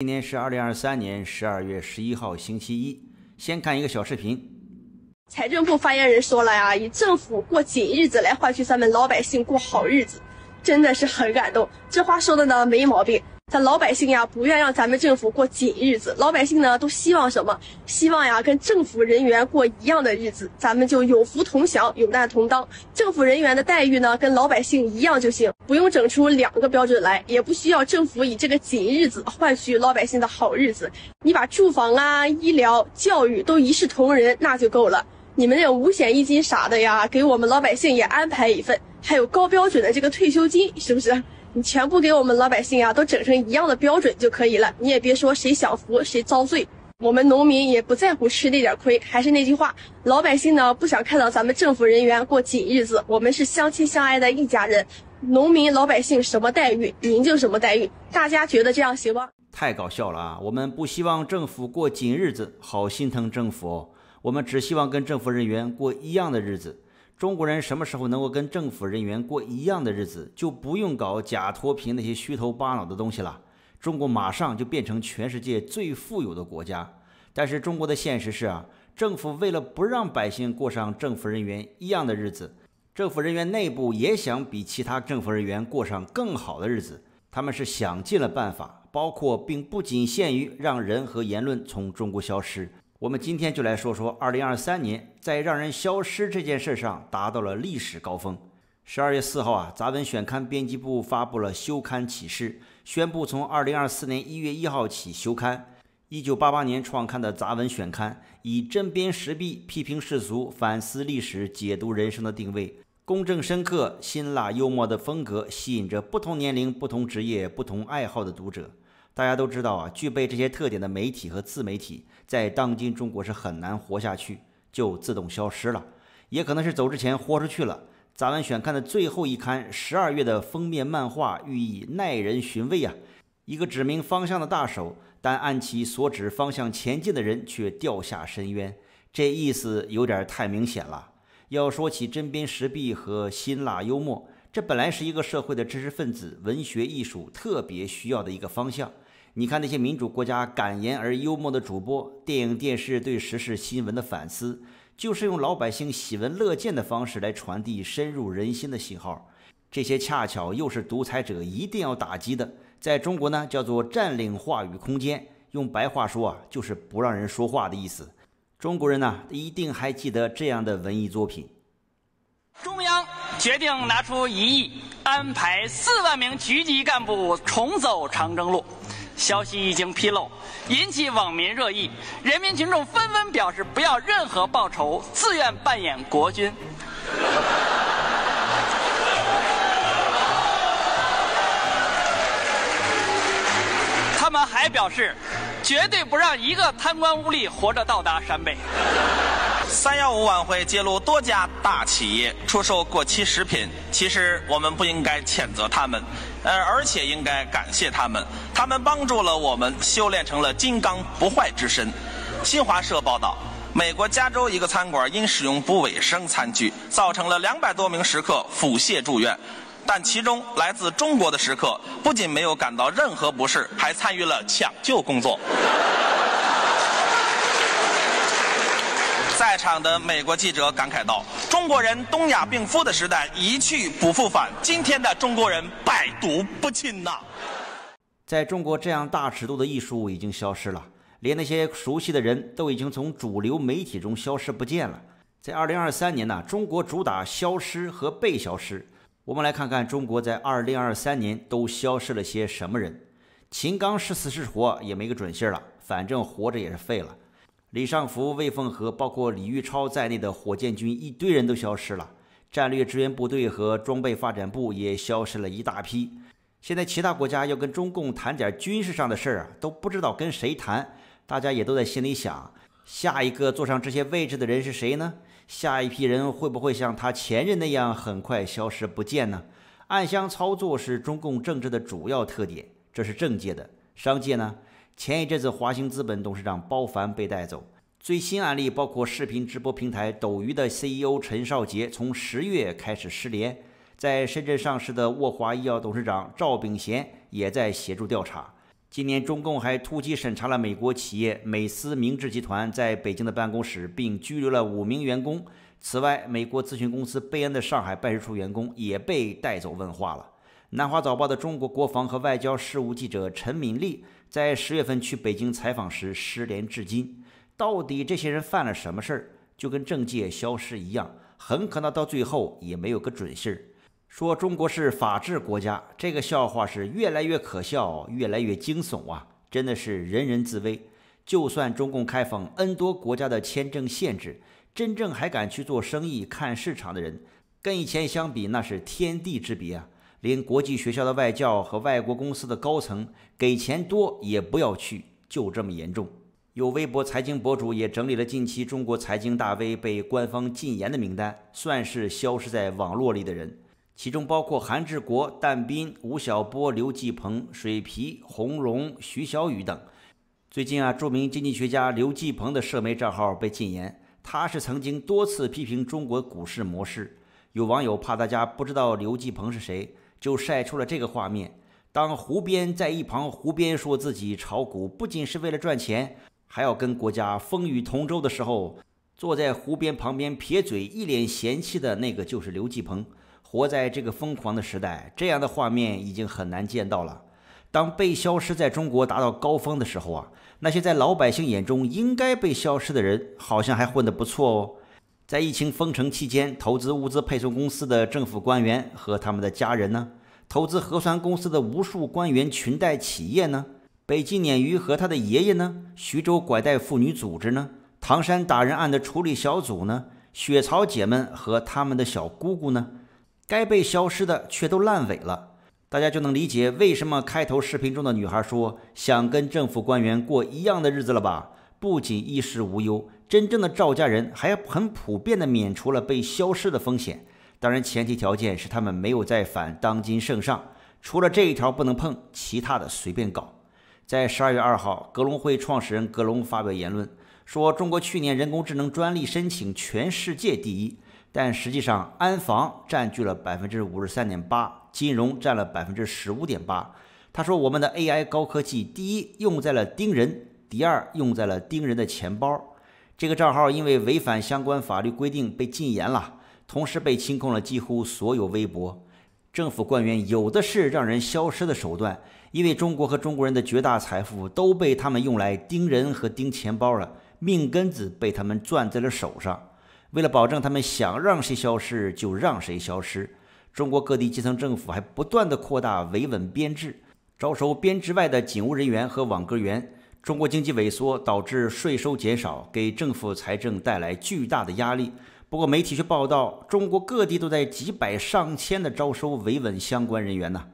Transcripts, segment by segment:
今天是二零二三年十二月十一号星期一，先看一个小视频。财政部发言人说了呀，以政府过紧日子来换取咱们老百姓过好日子，真的是很感动。这话说的呢，没毛病。咱老百姓呀，不愿让咱们政府过紧日子。老百姓呢，都希望什么？希望呀，跟政府人员过一样的日子。咱们就有福同享，有难同当。政府人员的待遇呢，跟老百姓一样就行，不用整出两个标准来，也不需要政府以这个紧日子换取老百姓的好日子。你把住房啊、医疗、教育都一视同仁，那就够了。你们那五险一金啥的呀，给我们老百姓也安排一份，还有高标准的这个退休金，是不是？你全部给我们老百姓啊，都整成一样的标准就可以了。你也别说谁享福谁遭罪，我们农民也不在乎吃那点亏。还是那句话，老百姓呢不想看到咱们政府人员过紧日子，我们是相亲相爱的一家人。农民老百姓什么待遇，您就什么待遇。大家觉得这样行吗？太搞笑了啊！我们不希望政府过紧日子，好心疼政府。我们只希望跟政府人员过一样的日子。中国人什么时候能够跟政府人员过一样的日子，就不用搞假脱贫那些虚头巴脑的东西了。中国马上就变成全世界最富有的国家。但是中国的现实是啊，政府为了不让百姓过上政府人员一样的日子，政府人员内部也想比其他政府人员过上更好的日子。他们是想尽了办法，包括并不仅限于让人和言论从中国消失。我们今天就来说说，二零二三年在让人消失这件事上达到了历史高峰。十二月四号啊，杂文选刊编辑部发布了休刊启事，宣布从二零二四年一月一号起休刊。一九八八年创刊的《杂文选刊》，以针砭时弊、批评世俗、反思历史、解读人生的定位，公正深刻、辛辣幽默的风格，吸引着不同年龄、不同职业、不同爱好的读者。大家都知道啊，具备这些特点的媒体和自媒体，在当今中国是很难活下去，就自动消失了。也可能是走之前豁出去了。咱们选看的最后一刊十二月的封面漫画，寓意耐人寻味啊。一个指明方向的大手，但按其所指方向前进的人却掉下深渊，这意思有点太明显了。要说起针砭时弊和辛辣幽默，这本来是一个社会的知识分子、文学艺术特别需要的一个方向。你看那些民主国家感言而幽默的主播，电影电视对时事新闻的反思，就是用老百姓喜闻乐见的方式来传递深入人心的信号。这些恰巧又是独裁者一定要打击的。在中国呢，叫做占领话语空间，用白话说啊，就是不让人说话的意思。中国人呢，一定还记得这样的文艺作品。中央决定拿出一亿，安排四万名局级干部重走长征路。消息一经披露，引起网民热议。人民群众纷纷表示不要任何报酬，自愿扮演国军。他们还表示，绝对不让一个贪官污吏活着到达陕北。三幺五晚会揭露多家大企业出售过期食品，其实我们不应该谴责他们，呃，而且应该感谢他们，他们帮助了我们修炼成了金刚不坏之身。新华社报道，美国加州一个餐馆因使用不卫生餐具，造成了两百多名食客腹泻住院，但其中来自中国的食客不仅没有感到任何不适，还参与了抢救工作。在场的美国记者感慨道：“中国人东亚病夫的时代一去不复返，今天的中国人百毒不侵呐。”在中国这样大尺度的艺术已经消失了，连那些熟悉的人都已经从主流媒体中消失不见了。在2023年呢，中国主打消失和被消失。我们来看看中国在2023年都消失了些什么人。秦刚是死是活也没个准信了，反正活着也是废了。李尚福、魏凤和，包括李玉超在内的火箭军一堆人都消失了，战略支援部队和装备发展部也消失了一大批。现在其他国家要跟中共谈点军事上的事儿啊，都不知道跟谁谈。大家也都在心里想，下一个坐上这些位置的人是谁呢？下一批人会不会像他前任那样很快消失不见呢？暗箱操作是中共政治的主要特点，这是政界的。商界呢？前一阵子，华兴资本董事长包凡被带走。最新案例包括视频直播平台斗鱼的 CEO 陈少杰从十月开始失联，在深圳上市的沃华医药董事长赵炳贤也在协助调查。今年，中共还突击审查了美国企业美思明智集团在北京的办公室，并拘留了五名员工。此外，美国咨询公司贝恩的上海办事处员工也被带走问话了。南华早报的中国国防和外交事务记者陈敏丽在十月份去北京采访时失联至今，到底这些人犯了什么事儿，就跟政界消失一样，很可能到最后也没有个准信儿。说中国是法治国家，这个笑话是越来越可笑，越来越惊悚啊！真的是人人自危。就算中共开放 N 多国家的签证限制，真正还敢去做生意、看市场的人，跟以前相比那是天地之别啊！连国际学校的外教和外国公司的高层给钱多也不要去，就这么严重。有微博财经博主也整理了近期中国财经大 V 被官方禁言的名单，算是消失在网络里的人，其中包括韩志国、但斌、吴晓波、刘继鹏、水皮、洪荣、徐小雨等。最近啊，著名经济学家刘继鹏的社媒账号被禁言，他是曾经多次批评中国股市模式。有网友怕大家不知道刘继鹏是谁。就晒出了这个画面。当胡边在一旁，胡边说自己炒股不仅是为了赚钱，还要跟国家风雨同舟的时候，坐在胡边旁边撇嘴、一脸嫌弃的那个就是刘继鹏。活在这个疯狂的时代，这样的画面已经很难见到了。当被消失在中国达到高峰的时候啊，那些在老百姓眼中应该被消失的人，好像还混得不错哦。在疫情封城期间，投资物资配送公司的政府官员和他们的家人呢？投资核酸公司的无数官员裙带企业呢？被京鲶鱼和他的爷爷呢？徐州拐带妇女组织呢？唐山打人案的处理小组呢？雪草姐们和她们的小姑姑呢？该被消失的却都烂尾了，大家就能理解为什么开头视频中的女孩说想跟政府官员过一样的日子了吧？不仅衣食无忧，真正的赵家人还很普遍的免除了被消失的风险。当然，前提条件是他们没有再反当今圣上。除了这一条不能碰，其他的随便搞。在十二月二号，格隆会创始人格隆发表言论，说中国去年人工智能专利申请全世界第一，但实际上安防占据了百分之五十三点八，金融占了百分之十五点八。他说：“我们的 AI 高科技第一用在了盯人。”第二，用在了盯人的钱包。这个账号因为违反相关法律规定被禁言了，同时被清空了几乎所有微博。政府官员有的是让人消失的手段，因为中国和中国人的绝大财富都被他们用来盯人和盯钱包了，命根子被他们攥在了手上。为了保证他们想让谁消失就让谁消失，中国各地基层政府还不断地扩大维稳编制，招收编制外的警务人员和网格员。中国经济萎缩导致税收减少，给政府财政带来巨大的压力。不过，媒体却报道，中国各地都在几百、上千的招收维稳相关人员呢。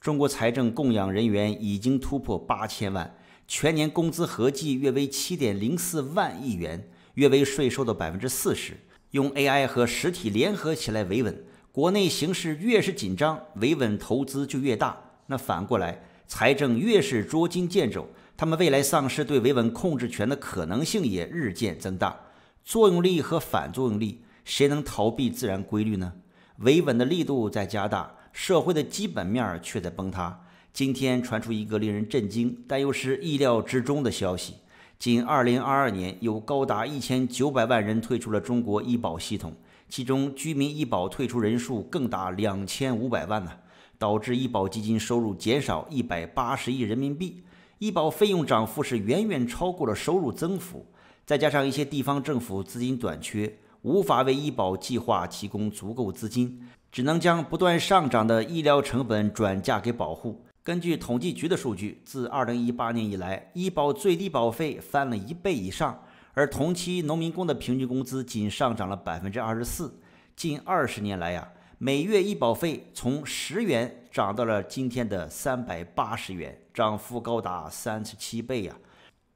中国财政供养人员已经突破八千万，全年工资合计约为七点零四万亿元，约为税收的百分之四十。用 AI 和实体联合起来维稳，国内形势越是紧张，维稳投资就越大。那反过来，财政越是捉襟见肘。他们未来丧失对维稳控制权的可能性也日渐增大，作用力和反作用力，谁能逃避自然规律呢？维稳的力度在加大，社会的基本面却在崩塌。今天传出一个令人震惊，但又是意料之中的消息：，仅二零二二年，有高达一千九百万人退出了中国医保系统，其中居民医保退出人数更达两千五百万呢，导致医保基金收入减少一百八十亿人民币。医保费用涨幅是远远超过了收入增幅，再加上一些地方政府资金短缺，无法为医保计划提供足够资金，只能将不断上涨的医疗成本转嫁给保护。根据统计局的数据，自二零一八年以来，医保最低保费翻了一倍以上，而同期农民工的平均工资仅上涨了百分之二十四。近二十年来呀，每月医保费从十元。涨到了今天的三百八十元，涨幅高达三十七倍呀！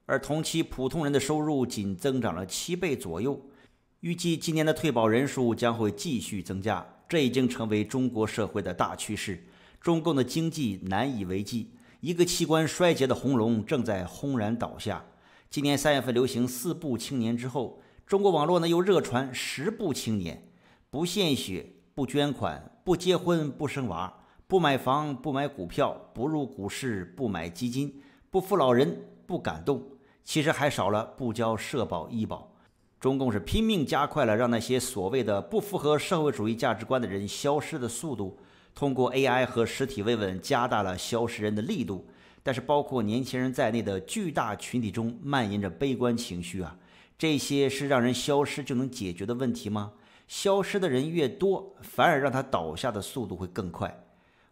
而同期普通人的收入仅增长了七倍左右。预计今年的退保人数将会继续增加，这已经成为中国社会的大趋势。中共的经济难以为继，一个器官衰竭的红龙正在轰然倒下。今年三月份流行“四不青年”之后，中国网络呢又热传“十不青年”：不献血、不捐款、不结婚、不生娃。不买房，不买股票，不入股市，不买基金，不扶老人，不感动。其实还少了不交社保、医保。中共是拼命加快了让那些所谓的不符合社会主义价值观的人消失的速度，通过 AI 和实体慰问加大了消失人的力度。但是，包括年轻人在内的巨大群体中蔓延着悲观情绪啊！这些是让人消失就能解决的问题吗？消失的人越多，反而让他倒下的速度会更快。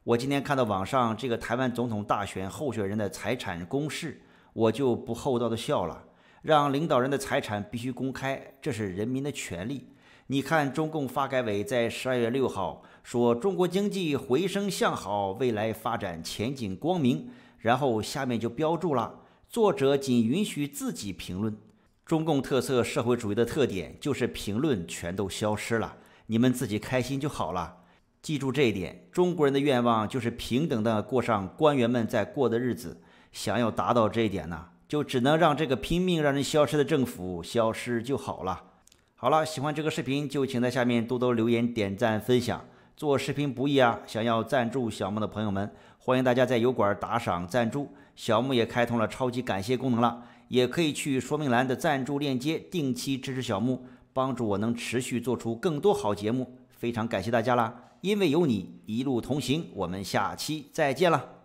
我今天看到网上这个台湾总统大选候选人的财产公示，我就不厚道的笑了。让领导人的财产必须公开，这是人民的权利。你看，中共发改委在十二月六号说中国经济回升向好，未来发展前景光明，然后下面就标注了作者仅允许自己评论。中共特色社会主义的特点就是评论全都消失了，你们自己开心就好了。记住这一点，中国人的愿望就是平等的过上官员们在过的日子。想要达到这一点呢，就只能让这个拼命让人消失的政府消失就好了。好了，喜欢这个视频就请在下面多多留言、点赞、分享。做视频不易啊！想要赞助小木的朋友们，欢迎大家在油管打赏赞助小木，也开通了超级感谢功能了，也可以去说明栏的赞助链接定期支持小木，帮助我能持续做出更多好节目。非常感谢大家啦！因为有你一路同行，我们下期再见了。